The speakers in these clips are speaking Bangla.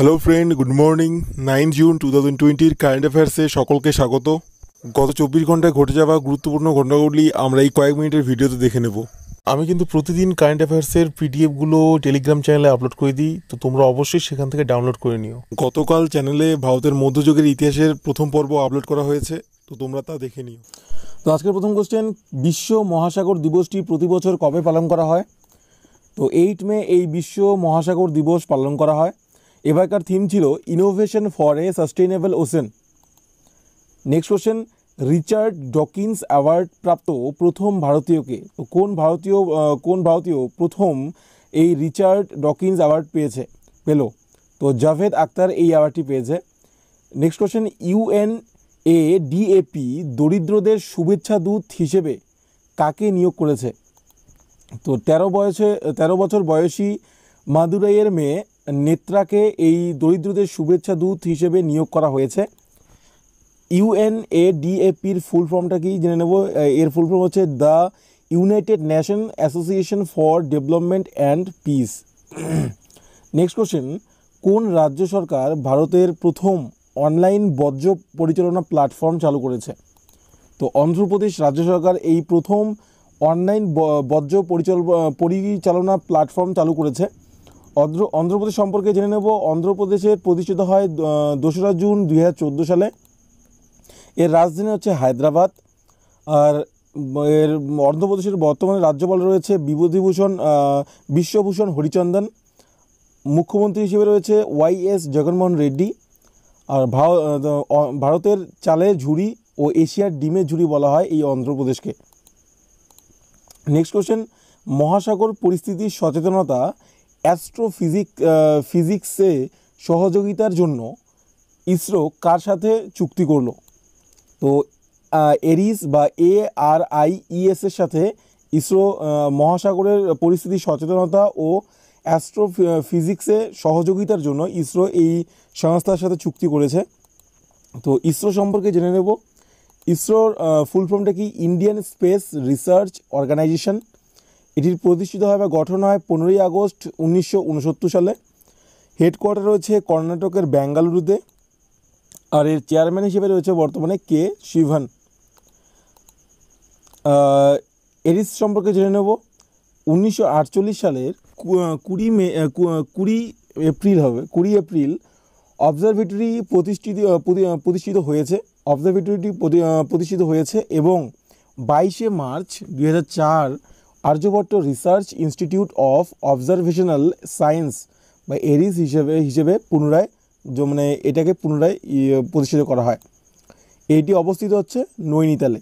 hello friend good morning nine June two thousand টোয়েন্টির কারেন্ট অ্যাফেয়ার্সে সকলকে স্বাগত গত চব্বিশ ঘন্টায় ঘটে যাওয়া গুরুত্বপূর্ণ ঘটনাগুলি আমরা এই কয়েক মিনিটের ভিডিওতে দেখে নেব আমি কিন্তু প্রতিদিন কারেন্ট অ্যাফেয়ার্সের পিডিএফগুলো টেলিগ্রাম চ্যানেলে আপলোড করে দিই তো তোমরা অবশ্যই সেখান থেকে ডাউনলোড করে নিও গতকাল চ্যানেলে ভারতের মধ্যযুগের ইতিহাসের প্রথম পর্ব আপলোড করা হয়েছে তো তোমরা তা দেখে নিও তো আজকের প্রথম কোশ্চেন বিশ্ব মহাসাগর দিবসটি প্রতি বছর কবে পালন করা হয় তো এইট মে এই বিশ্ব মহাসাগর দিবস পালন করা হয় এবারকার থিম ছিল innovation for a sustainable ocean next question Richard Dawkins award প্রাপ্ত প্রথম ভারতীয়কে কোন ভারতীয় কোন ভারতীয় প্রথম এই রিচার্ড ডকিন্স অ্যাওয়ার্ড পেয়েছে পেল তো জাভেদ আক্তার এই অ্যাওয়ার্ডটি পেয়েছে next question UN A DAP দরিদ্রদের শুভেচ্ছা দূত হিসেবে কাকে নিয়োগ করেছে তো তেরো বয়সে তেরো বছর বয়সী মাদুরাইয়ের মেয়ে নেত্রাকে এই দরিদ্রদের শুভেচ্ছা দূত হিসেবে নিয়োগ করা হয়েছে এ ডিএপির ফুল ফর্মটা কি জেনে নেব এর ফুল ফর্ম হচ্ছে the United Nation Association for Development and Peace next question কোন রাজ্য সরকার ভারতের প্রথম অনলাইন বর্জ্য পরিচালনা প্ল্যাটফর্ম চালু করেছে তো অন্ধ্রপ্রদেশ রাজ্য সরকার এই প্রথম অনলাইন বর্জ্য পরিচালনা প্ল্যাটফর্ম চালু করেছে অন্ধ্র অন্ধ্রপ্রদেশ সম্পর্কে জেনে নেব অন্ধ্রপ্রদেশের প্রতিষ্ঠিত হয় দোসরা জুন দুই সালে এর রাজধানী হচ্ছে হায়দ্রাবাদ আর এর অন্ধ্রপ্রদেশের বর্তমানে রাজ্যপাল রয়েছে বিভূতিভূষণ বিশ্বভূষণ হরিচন্দন মুখ্যমন্ত্রী হিসেবে রয়েছে ওয়াই এস জগনমোহন রেড্ডি আর ভারতের চালের ঝুড়ি ও এশিয়ার ডিমের ঝুড়ি বলা হয় এই অন্ধ্রপ্রদেশকে নেক্সট কোশ্চেন মহাসাগর পরিস্থিতির সচেতনতা অ্যাস্ট্রোফিজিক ফিজিক্সে uh, সহযোগিতার জন্য ইসরো কার সাথে চুক্তি করলো তো এরিস বা এ আর আই ইএস এর সাথে ইসরো মহাসাগরের পরিস্থিতি সচেতনতা ও অ্যাস্ট্রো ফিজিক্সে সহযোগিতার জন্য ইসরো এই সংস্থার সাথে চুক্তি করেছে তো ইসরো সম্পর্কে জেনে নেব ইসরোর ফুল ফর্মটা কি ইন্ডিয়ান স্পেস রিসার্চ অর্গানাইজেশন এটির প্রতিষ্ঠিত হয় বা গঠন হয় পনেরোই আগস্ট উনিশশো সালে হেডকোয়ার্টার রয়েছে কর্ণাটকের ব্যাঙ্গালুরুতে আর এর চেয়ারম্যান হিসেবে রয়েছে বর্তমানে কে শিভান এরিস সম্পর্কে জেনে নেব উনিশশো সালের কুড়ি মে কুড়ি এপ্রিল হবে কুড়ি এপ্রিল অবজারভেটরি প্রতিষ্ঠিত প্রতিষ্ঠিত হয়েছে অবজারভেটরিটি প্রতিষ্ঠিত হয়েছে এবং বাইশে মার্চ দুই Aryabhatta Research Institute of Observational Science বা এরিস হিসেবে হিসেবে পুনরায় মানে এটাকে পুনরায় প্রতিষ্ঠিত করা হয় এটি অবস্থিত হচ্ছে নৈনিতালে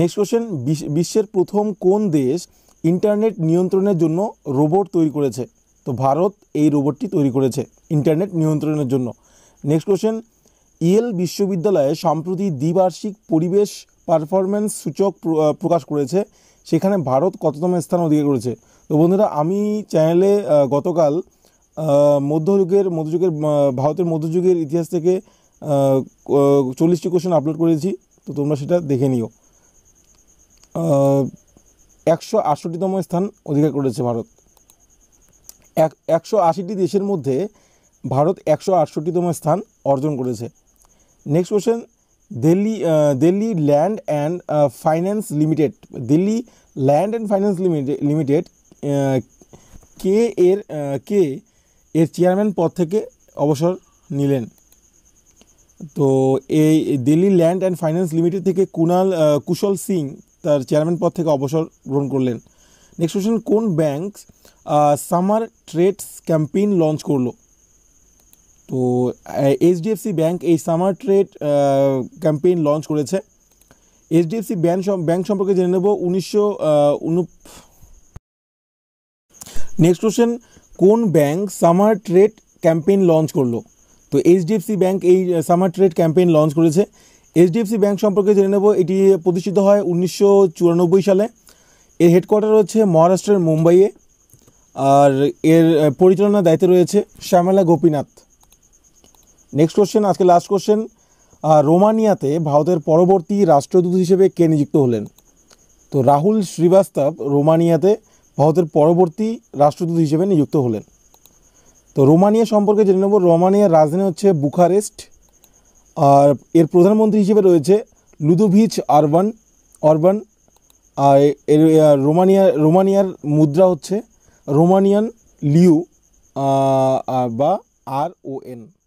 নেক্সট কোশ্চেন বিশ্বের প্রথম কোন দেশ ইন্টারনেট নিয়ন্ত্রণের জন্য রোবট তৈরি করেছে তো ভারত এই রোবটটি তৈরি করেছে ইন্টারনেট নিয়ন্ত্রণের জন্য নেক্সট কোশ্চেন ইয়েল বিশ্ববিদ্যালয়ে সম্প্রতি দ্বিবার্ষিক পরিবেশ পারফরম্যান্স সূচক প্রকাশ করেছে সেখানে ভারত কততম স্থান অধিকার করেছে তো বন্ধুরা আমি চ্যানেলে গতকাল মধ্যযুগের মধ্যযুগের ভারতের মধ্যযুগের ইতিহাস থেকে চল্লিশটি কোশ্চেন আপলোড করেছি তো তোমরা সেটা দেখে নিও একশো আটষট্টিতম স্থান অধিকার করেছে ভারত এক একশো আশিটি দেশের মধ্যে ভারত একশো আটষট্টিতম স্থান অর্জন করেছে next question Delhi Delhi Land and Finance Limited Delhi Land and Finance Limited কে এর কে uh, এর চেয়ারম্যান পদ থেকে অবসর নিলেন তো এই Delhi Land and Finance Limited থেকে কুনাল uh, কুশল সিং তার চেয়ারম্যান পদ থেকে অবসর গ্রহণ করলেন নেক্সট কোয়েশন কোন bank summer treats campaign launch করলো তো এইচডিএফসি uh, ব্যাংক এই সামার ট্রেড ক্যাম্পেইন লঞ্চ করেছে এইচডিএফসি ব্যাংক ব্যাংক সম্পর্কে জেনে নেব উনিশশো নেক্সট কোশ্চেন কোন bank summer treat campaign launch করলো তো এইচডিএফসি ব্যাংক এই সামার ট্রেড ক্যাম্পেইন লঞ্চ করেছে এইচডিএফসি ব্যাংক সম্পর্কে জেনে নেব এটি প্রতিষ্ঠিত হয় উনিশশো সালে এর হেডকোয়ার্টার রয়েছে মহারাষ্ট্রের মুম্বাইয়ে আর এর পরিচালনার দায়িত্বে রয়েছে শ্যামলা গোপীনাথ নেক্সট কোশ্চেন আজকে লাস্ট কোশ্চেন রোমানিয়াতে ভারতের পরবর্তী রাষ্ট্রদূত হিসেবে কে নিযুক্ত হলেন তো রাহুল শ্রীবাস্তব রোমানিয়াতে ভারতের পরবর্তী রাষ্ট্রদূত হিসেবে নিযুক্ত হলেন তো রোমানিয়া সম্পর্কে জেনে নেব রোমানিয়ার রাজধানী হচ্ছে বুখারেস্ট আর এর প্রধানমন্ত্রী হিসেবে রয়েছে লুদোভিচ আরবান অরবান আর এর রোমানিয়া রোমানিয়ার মুদ্রা হচ্ছে রোমানিয়ান লিউ বা আর ও এন